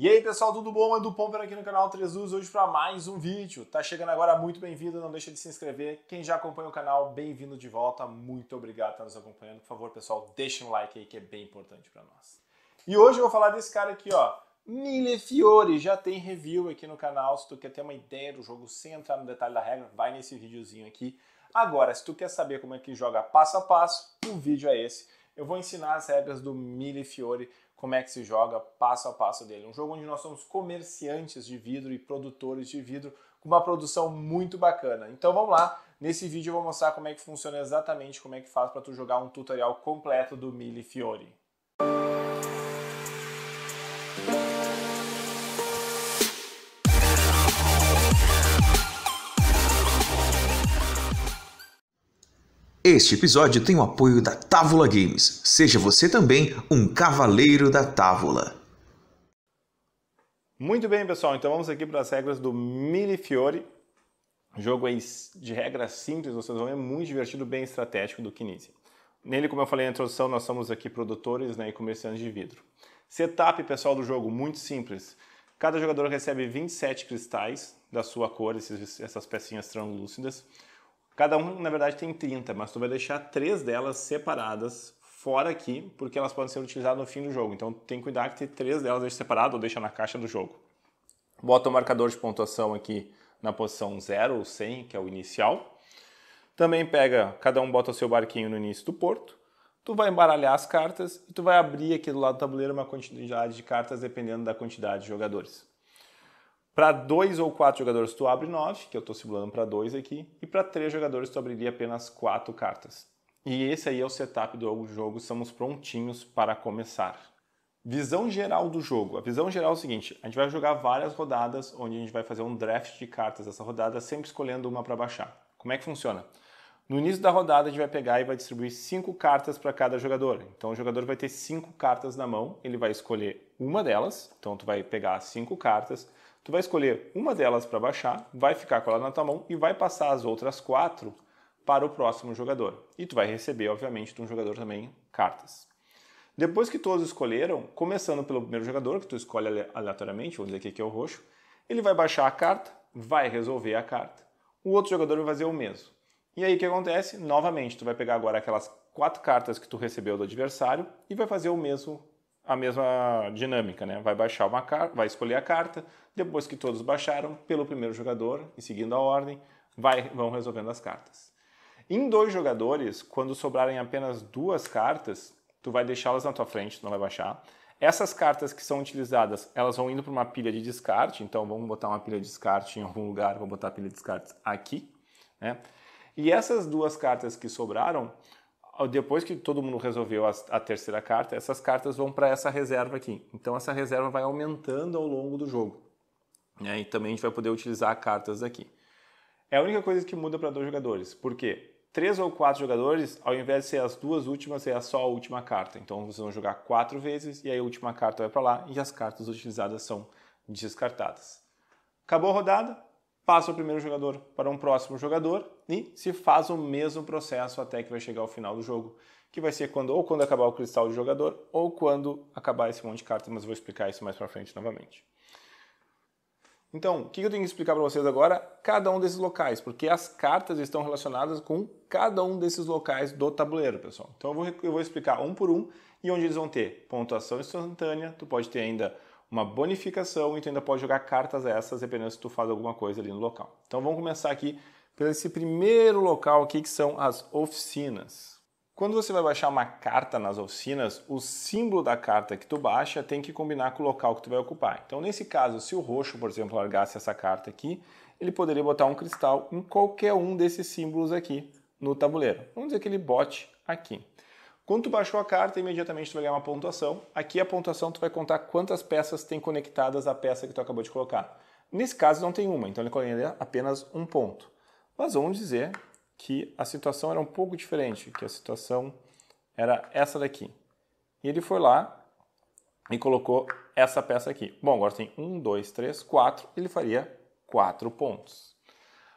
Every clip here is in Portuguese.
E aí pessoal, tudo bom? É do Pomper aqui no canal 3 Us, hoje para mais um vídeo. Tá chegando agora, muito bem-vindo, não deixa de se inscrever. Quem já acompanha o canal, bem-vindo de volta, muito obrigado por estar nos acompanhando. Por favor pessoal, deixa um like aí que é bem importante para nós. E hoje eu vou falar desse cara aqui, ó, Mille Fiori. já tem review aqui no canal, se tu quer ter uma ideia do jogo sem entrar no detalhe da regra, vai nesse videozinho aqui. Agora, se tu quer saber como é que joga passo a passo, o vídeo é esse. Eu vou ensinar as regras do Mille Fiori como é que se joga passo a passo dele. Um jogo onde nós somos comerciantes de vidro e produtores de vidro com uma produção muito bacana. Então vamos lá, nesse vídeo eu vou mostrar como é que funciona exatamente, como é que faz para tu jogar um tutorial completo do Mille Fiori. Este episódio tem o apoio da Távola Games. Seja você também um cavaleiro da Távola. Muito bem, pessoal. Então vamos aqui para as regras do Mini Fiore. Jogo de regras simples, vocês vão ver, muito divertido, bem estratégico do Kinesi. Nele, como eu falei na introdução, nós somos aqui produtores né, e comerciantes de vidro. Setup, pessoal, do jogo, muito simples. Cada jogador recebe 27 cristais da sua cor, esses, essas pecinhas translúcidas. Cada um, na verdade, tem 30, mas tu vai deixar três delas separadas fora aqui, porque elas podem ser utilizadas no fim do jogo. Então tem que cuidar que três delas deixa separado ou deixa na caixa do jogo. Bota o marcador de pontuação aqui na posição 0 ou 100, que é o inicial. Também pega, cada um bota o seu barquinho no início do porto. Tu vai embaralhar as cartas e tu vai abrir aqui do lado do tabuleiro uma quantidade de cartas dependendo da quantidade de jogadores. Para dois ou quatro jogadores, tu abre nove, que eu estou simulando para dois aqui, e para três jogadores, tu abriria apenas quatro cartas. E esse aí é o setup do jogo, estamos prontinhos para começar. Visão geral do jogo. A visão geral é o seguinte: a gente vai jogar várias rodadas, onde a gente vai fazer um draft de cartas dessa rodada, sempre escolhendo uma para baixar. Como é que funciona? No início da rodada, a gente vai pegar e vai distribuir cinco cartas para cada jogador. Então, o jogador vai ter cinco cartas na mão, ele vai escolher uma delas. Então, tu vai pegar cinco cartas, Tu vai escolher uma delas para baixar, vai ficar com ela na tua mão e vai passar as outras quatro para o próximo jogador. E tu vai receber, obviamente, de um jogador também cartas. Depois que todos escolheram, começando pelo primeiro jogador, que tu escolhe aleatoriamente, vou dizer aqui que é o roxo, ele vai baixar a carta, vai resolver a carta. O outro jogador vai fazer o mesmo. E aí o que acontece? Novamente, tu vai pegar agora aquelas quatro cartas que tu recebeu do adversário e vai fazer o mesmo a mesma dinâmica, né? Vai baixar uma carta, vai escolher a carta, depois que todos baixaram, pelo primeiro jogador, e seguindo a ordem, vai, vão resolvendo as cartas. Em dois jogadores, quando sobrarem apenas duas cartas, tu vai deixá-las na tua frente, não vai baixar. Essas cartas que são utilizadas, elas vão indo para uma pilha de descarte, então vamos botar uma pilha de descarte em algum lugar, vou botar a pilha de descarte aqui, né? E essas duas cartas que sobraram, depois que todo mundo resolveu a, a terceira carta, essas cartas vão para essa reserva aqui. Então essa reserva vai aumentando ao longo do jogo. Né? E também a gente vai poder utilizar cartas daqui. É a única coisa que muda para dois jogadores. Por quê? Três ou quatro jogadores, ao invés de ser as duas últimas, é só a última carta. Então vocês vão jogar quatro vezes e aí a última carta vai para lá e as cartas utilizadas são descartadas. Acabou a rodada, passa o primeiro jogador para um próximo jogador e se faz o mesmo processo até que vai chegar ao final do jogo, que vai ser quando ou quando acabar o cristal do jogador ou quando acabar esse monte de cartas, mas vou explicar isso mais para frente novamente. Então, o que eu tenho que explicar para vocês agora? Cada um desses locais, porque as cartas estão relacionadas com cada um desses locais do tabuleiro, pessoal. Então eu vou, eu vou explicar um por um e onde eles vão ter pontuação instantânea, tu pode ter ainda uma bonificação e tu ainda pode jogar cartas essas dependendo se tu faz alguma coisa ali no local. Então vamos começar aqui pelo esse primeiro local aqui que são as oficinas. Quando você vai baixar uma carta nas oficinas, o símbolo da carta que tu baixa tem que combinar com o local que tu vai ocupar. Então, nesse caso, se o roxo, por exemplo, largasse essa carta aqui, ele poderia botar um cristal em qualquer um desses símbolos aqui no tabuleiro. Vamos dizer que ele bote aqui. Quando tu baixou a carta, imediatamente tu vai ganhar uma pontuação. Aqui a pontuação tu vai contar quantas peças tem conectadas à peça que tu acabou de colocar. Nesse caso não tem uma, então ele ganharia apenas um ponto. Mas vamos dizer que a situação era um pouco diferente, que a situação era essa daqui. E ele foi lá e colocou essa peça aqui. Bom, agora tem um, dois, três, quatro, ele faria quatro pontos.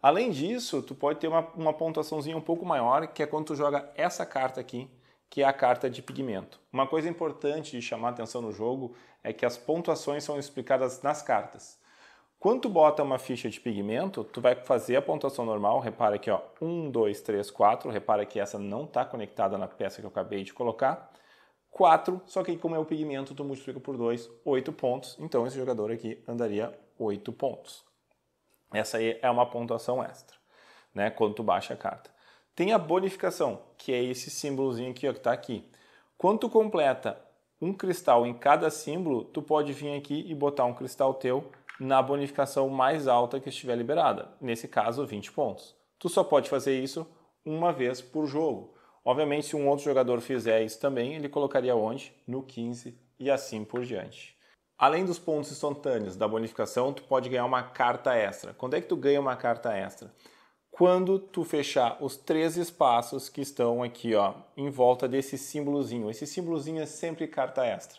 Além disso, tu pode ter uma, uma pontuaçãozinha um pouco maior, que é quando tu joga essa carta aqui, que é a carta de pigmento. Uma coisa importante de chamar atenção no jogo é que as pontuações são explicadas nas cartas. Quando tu bota uma ficha de pigmento, tu vai fazer a pontuação normal, repara aqui ó, 1, 2, 3, 4, repara que essa não está conectada na peça que eu acabei de colocar, 4, só que como é o pigmento, tu multiplica por 2, 8 pontos, então esse jogador aqui andaria 8 pontos. Essa aí é uma pontuação extra, né, quando tu baixa a carta. Tem a bonificação, que é esse símbolozinho aqui ó, que está aqui. Quando tu completa um cristal em cada símbolo, tu pode vir aqui e botar um cristal teu na bonificação mais alta que estiver liberada, nesse caso 20 pontos. Tu só pode fazer isso uma vez por jogo. Obviamente, se um outro jogador fizer isso também, ele colocaria onde? No 15 e assim por diante. Além dos pontos instantâneos da bonificação, tu pode ganhar uma carta extra. Quando é que tu ganha uma carta extra? quando tu fechar os três espaços que estão aqui ó, em volta desse símbolozinho. Esse símbolozinho é sempre carta extra.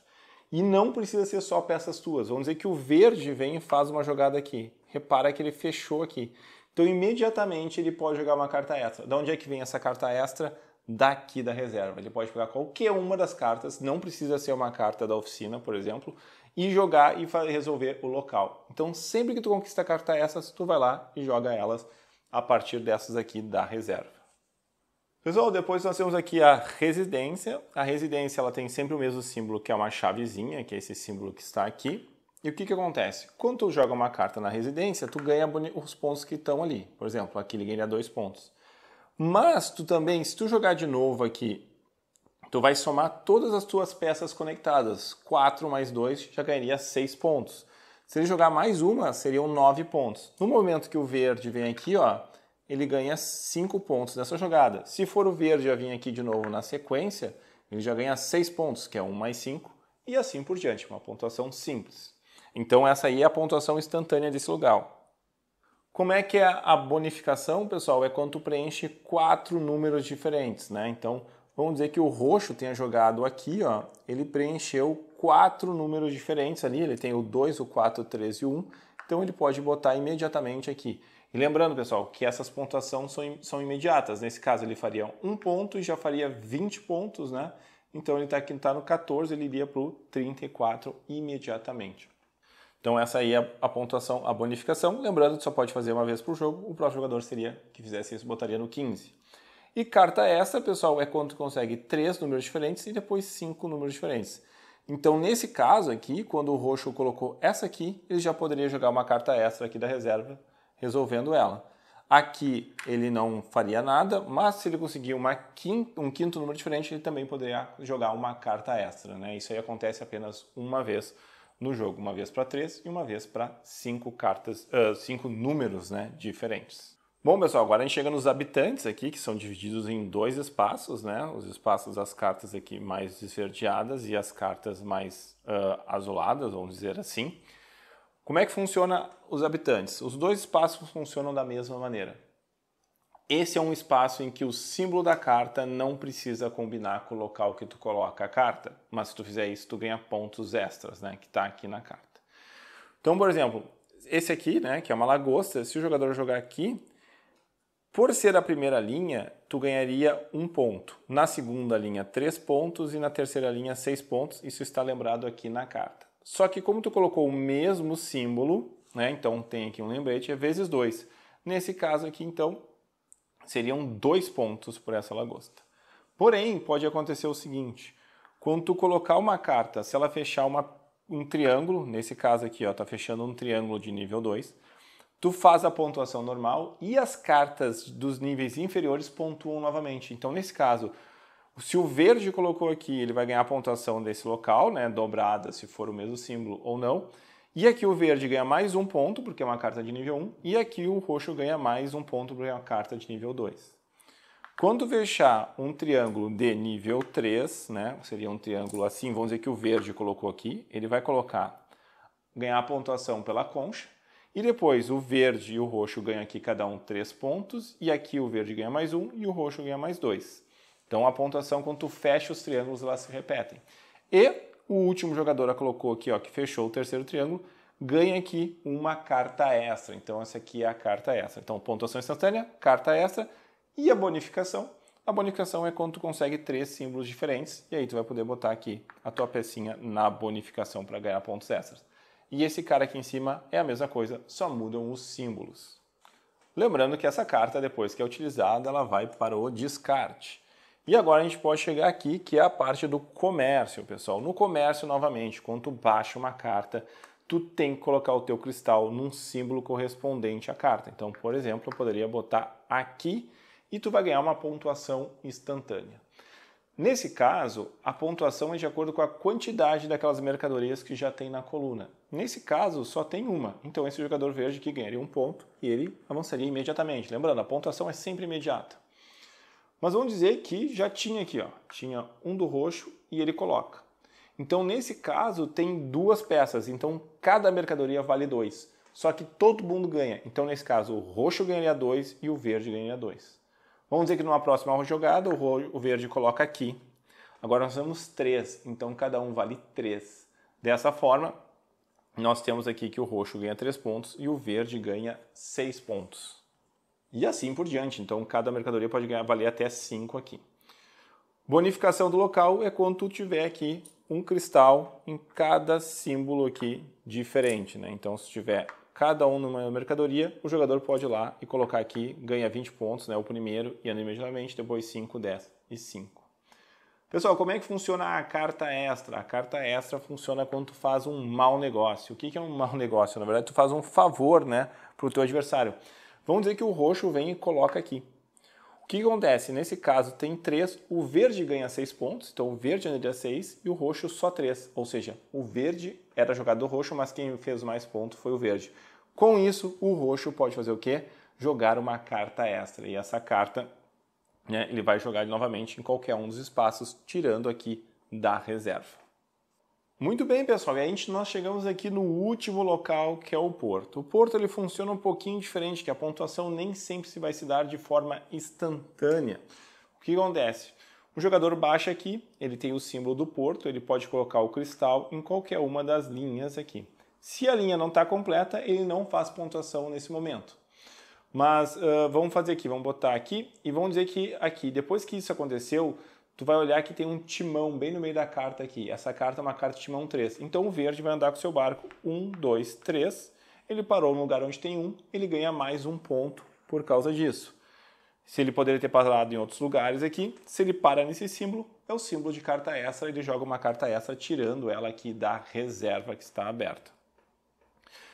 E não precisa ser só peças tuas. Vamos dizer que o verde vem e faz uma jogada aqui. Repara que ele fechou aqui. Então, imediatamente, ele pode jogar uma carta extra. Da onde é que vem essa carta extra? Daqui da reserva. Ele pode pegar qualquer uma das cartas, não precisa ser uma carta da oficina, por exemplo, e jogar e resolver o local. Então, sempre que tu conquista a carta extra, tu vai lá e joga elas a partir dessas aqui da reserva. Pessoal, depois nós temos aqui a residência. A residência ela tem sempre o mesmo símbolo, que é uma chavezinha, que é esse símbolo que está aqui. E o que, que acontece? Quando tu joga uma carta na residência, tu ganha os pontos que estão ali. Por exemplo, aqui ele ganha dois pontos. Mas tu também, se tu jogar de novo aqui, tu vai somar todas as tuas peças conectadas. 4 mais 2 já ganharia 6 pontos. Se ele jogar mais uma, seriam 9 pontos. No momento que o verde vem aqui, ó, ele ganha 5 pontos nessa jogada. Se for o verde já vir aqui de novo na sequência, ele já ganha 6 pontos, que é 1 mais 5, e assim por diante, uma pontuação simples. Então essa aí é a pontuação instantânea desse lugar. Como é que é a bonificação, pessoal? É quando tu preenche quatro números diferentes, né? Então, Vamos dizer que o roxo tenha jogado aqui, ó, ele preencheu quatro números diferentes ali, ele tem o 2, o 4, o 3 e o 1, então ele pode botar imediatamente aqui. E lembrando, pessoal, que essas pontuações são, são imediatas. Nesse caso, ele faria um ponto e já faria 20 pontos, né? Então ele está aqui tá no 14, ele iria para o 34 imediatamente. Então essa aí é a pontuação, a bonificação. Lembrando que só pode fazer uma vez por jogo, o próximo jogador seria que fizesse isso, botaria no 15. E carta essa, pessoal, é quando tu consegue três números diferentes e depois cinco números diferentes. Então, nesse caso aqui, quando o roxo colocou essa aqui, ele já poderia jogar uma carta extra aqui da reserva, resolvendo ela. Aqui ele não faria nada, mas se ele conseguir um quinto número diferente, ele também poderia jogar uma carta extra. Né? Isso aí acontece apenas uma vez no jogo, uma vez para três e uma vez para cinco cartas, uh, cinco números né, diferentes. Bom, pessoal, agora a gente chega nos habitantes aqui, que são divididos em dois espaços, né? Os espaços das cartas aqui mais esverdeadas e as cartas mais uh, azuladas, vamos dizer assim. Como é que funciona os habitantes? Os dois espaços funcionam da mesma maneira. Esse é um espaço em que o símbolo da carta não precisa combinar com o local que tu coloca a carta, mas se tu fizer isso, tu ganha pontos extras, né? Que está aqui na carta. Então, por exemplo, esse aqui, né, que é uma lagosta, se o jogador jogar aqui, por ser a primeira linha, tu ganharia um ponto. Na segunda linha, três pontos e na terceira linha, seis pontos. Isso está lembrado aqui na carta. Só que como tu colocou o mesmo símbolo, né, então tem aqui um lembrete, é vezes dois. Nesse caso aqui, então, seriam dois pontos por essa lagosta. Porém, pode acontecer o seguinte, quando tu colocar uma carta, se ela fechar uma, um triângulo, nesse caso aqui, ó, tá fechando um triângulo de nível 2, tu faz a pontuação normal e as cartas dos níveis inferiores pontuam novamente. Então, nesse caso, se o verde colocou aqui, ele vai ganhar a pontuação desse local, né, dobrada, se for o mesmo símbolo ou não. E aqui o verde ganha mais um ponto, porque é uma carta de nível 1. E aqui o roxo ganha mais um ponto, porque é uma carta de nível 2. Quando fechar um triângulo de nível 3, né, seria um triângulo assim, vamos dizer que o verde colocou aqui, ele vai colocar, ganhar a pontuação pela concha, e depois o verde e o roxo ganham aqui cada um 3 pontos, e aqui o verde ganha mais um e o roxo ganha mais dois. Então a pontuação, quando tu fecha os triângulos, elas se repetem. E o último jogador colocou aqui, ó, que fechou o terceiro triângulo, ganha aqui uma carta extra. Então essa aqui é a carta extra. Então pontuação instantânea, carta extra e a bonificação. A bonificação é quando tu consegue três símbolos diferentes e aí tu vai poder botar aqui a tua pecinha na bonificação para ganhar pontos extras e esse cara aqui em cima é a mesma coisa, só mudam os símbolos. Lembrando que essa carta, depois que é utilizada, ela vai para o descarte. E agora a gente pode chegar aqui, que é a parte do comércio, pessoal. No comércio, novamente, quando tu baixa uma carta, tu tem que colocar o teu cristal num símbolo correspondente à carta. Então, por exemplo, eu poderia botar aqui e tu vai ganhar uma pontuação instantânea. Nesse caso, a pontuação é de acordo com a quantidade daquelas mercadorias que já tem na coluna. Nesse caso, só tem uma. Então, esse jogador verde que ganharia um ponto e ele avançaria imediatamente. Lembrando, a pontuação é sempre imediata. Mas vamos dizer que já tinha aqui, ó, tinha um do roxo e ele coloca. Então, nesse caso, tem duas peças. Então, cada mercadoria vale dois. Só que todo mundo ganha. Então, nesse caso, o roxo ganharia dois e o verde ganharia dois. Vamos dizer que numa próxima jogada o verde coloca aqui. Agora nós temos três, então cada um vale três. Dessa forma, nós temos aqui que o roxo ganha três pontos e o verde ganha seis pontos. E assim por diante. Então cada mercadoria pode ganhar, valer até cinco aqui. Bonificação do local é quando tu tiver aqui um cristal em cada símbolo aqui diferente. Né? Então se tiver cada um numa mercadoria, o jogador pode ir lá e colocar aqui, ganha 20 pontos, né, o primeiro, e anda imediatamente, depois 5, 10 e 5. Pessoal, como é que funciona a carta extra? A carta extra funciona quando tu faz um mau negócio. O que é um mau negócio? Na verdade, tu faz um favor né, para o teu adversário. Vamos dizer que o roxo vem e coloca aqui. O que acontece? Nesse caso tem 3, o verde ganha 6 pontos, então o verde ganha 6 e o roxo só 3. Ou seja, o verde era jogado roxo, mas quem fez mais pontos foi o verde. Com isso, o roxo pode fazer o quê? Jogar uma carta extra. E essa carta né, ele vai jogar novamente em qualquer um dos espaços, tirando aqui da reserva. Muito bem, pessoal, e a gente, nós chegamos aqui no último local, que é o Porto. O Porto ele funciona um pouquinho diferente, que a pontuação nem sempre se vai se dar de forma instantânea. O que acontece? O jogador baixa aqui, ele tem o símbolo do Porto, ele pode colocar o cristal em qualquer uma das linhas aqui. Se a linha não está completa, ele não faz pontuação nesse momento. Mas uh, vamos fazer aqui, vamos botar aqui e vamos dizer que aqui, depois que isso aconteceu, tu vai olhar que tem um timão bem no meio da carta aqui. Essa carta é uma carta timão 3. Então o verde vai andar com seu barco 1, 2, 3. Ele parou no lugar onde tem um, ele ganha mais um ponto por causa disso. Se ele poderia ter parado em outros lugares aqui, se ele para nesse símbolo, é o símbolo de carta extra, ele joga uma carta extra tirando ela aqui da reserva que está aberta.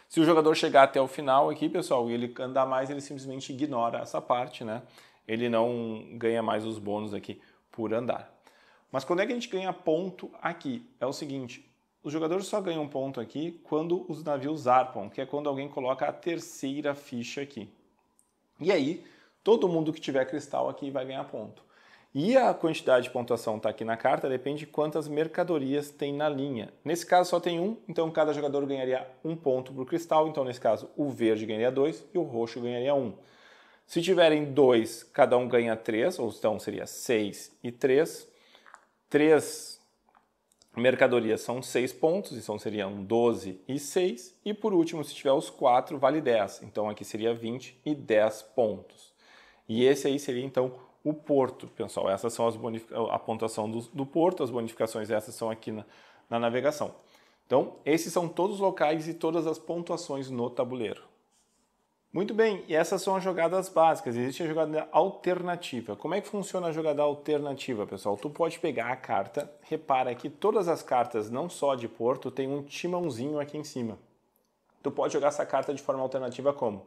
Se o jogador chegar até o final aqui, pessoal, e ele andar mais, ele simplesmente ignora essa parte, né? Ele não ganha mais os bônus aqui por andar. Mas quando é que a gente ganha ponto aqui? É o seguinte: os jogadores só ganham ponto aqui quando os navios zarpam, que é quando alguém coloca a terceira ficha aqui. E aí, todo mundo que tiver cristal aqui vai ganhar ponto. E a quantidade de pontuação está aqui na carta, depende de quantas mercadorias tem na linha. Nesse caso só tem um, então cada jogador ganharia um ponto o cristal, então nesse caso o verde ganharia dois e o roxo ganharia um. Se tiverem dois, cada um ganha três, ou então seria seis e três. Três mercadorias são seis pontos, então seriam 12 e 6. E por último, se tiver os quatro, vale 10. Então aqui seria 20 e 10 pontos. E esse aí seria então o Porto, pessoal. Essas são as a pontuação do, do, Porto, as bonificações essas são aqui na, na navegação. Então, esses são todos os locais e todas as pontuações no tabuleiro. Muito bem, e essas são as jogadas básicas. Existe a jogada alternativa. Como é que funciona a jogada alternativa, pessoal? Tu pode pegar a carta, repara que todas as cartas, não só de porto, tem um timãozinho aqui em cima. Tu pode jogar essa carta de forma alternativa como?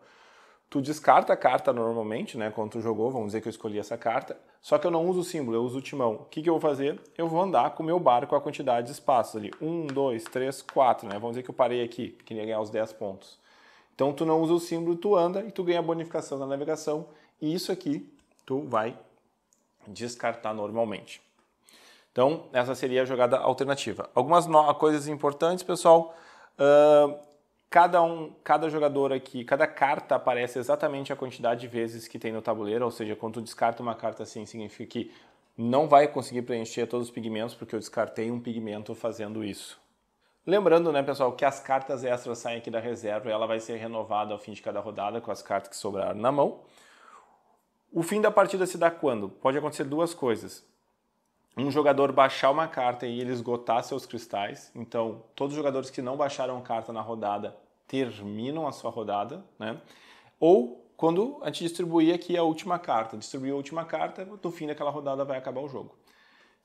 Tu descarta a carta normalmente, né? Quando tu jogou, vamos dizer que eu escolhi essa carta, só que eu não uso o símbolo, eu uso o timão. O que, que eu vou fazer? Eu vou andar com o meu barco a quantidade de espaços ali. Um, dois, três, quatro, né? Vamos dizer que eu parei aqui, queria ganhar os 10 pontos. Então tu não usa o símbolo, tu anda e tu ganha a bonificação da navegação e isso aqui tu vai descartar normalmente. Então essa seria a jogada alternativa. Algumas coisas importantes, pessoal. Uh, cada um, cada jogador aqui, cada carta aparece exatamente a quantidade de vezes que tem no tabuleiro, ou seja, quando tu descarta uma carta assim, significa que não vai conseguir preencher todos os pigmentos, porque eu descartei um pigmento fazendo isso. Lembrando, né, pessoal, que as cartas extras saem aqui da reserva e ela vai ser renovada ao fim de cada rodada com as cartas que sobraram na mão. O fim da partida se dá quando? Pode acontecer duas coisas. Um jogador baixar uma carta e ele esgotar seus cristais. Então, todos os jogadores que não baixaram carta na rodada terminam a sua rodada, né? Ou quando a gente distribuir aqui a última carta. Distribuir a última carta, no fim daquela rodada vai acabar o jogo.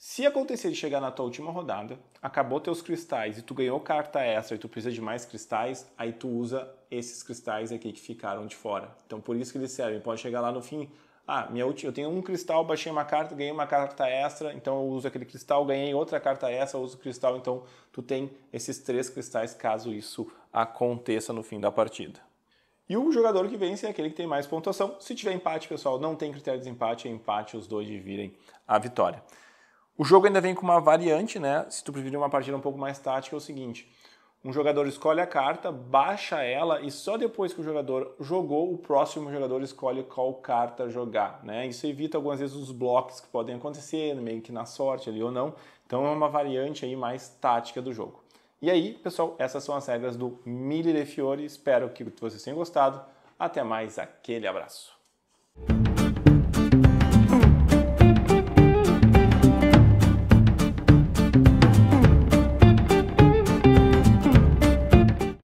Se acontecer de chegar na tua última rodada, acabou teus cristais e tu ganhou carta extra e tu precisa de mais cristais, aí tu usa esses cristais aqui que ficaram de fora. Então por isso que eles servem. Pode chegar lá no fim, ah, minha última, eu tenho um cristal, baixei uma carta, ganhei uma carta extra, então eu uso aquele cristal, ganhei outra carta extra, uso o cristal, então tu tem esses três cristais caso isso aconteça no fim da partida. E o jogador que vence é aquele que tem mais pontuação. Se tiver empate, pessoal, não tem critério de empate, é empate, os dois dividem a vitória. O jogo ainda vem com uma variante, né? Se tu preferir uma partida um pouco mais tática, é o seguinte: um jogador escolhe a carta, baixa ela e só depois que o jogador jogou, o próximo jogador escolhe qual carta jogar, né? Isso evita algumas vezes os blocos que podem acontecer, meio que na sorte ali ou não. Então é uma variante aí mais tática do jogo. E aí, pessoal, essas são as regras do Mille de Fiori. Espero que vocês tenham gostado. Até mais, aquele abraço.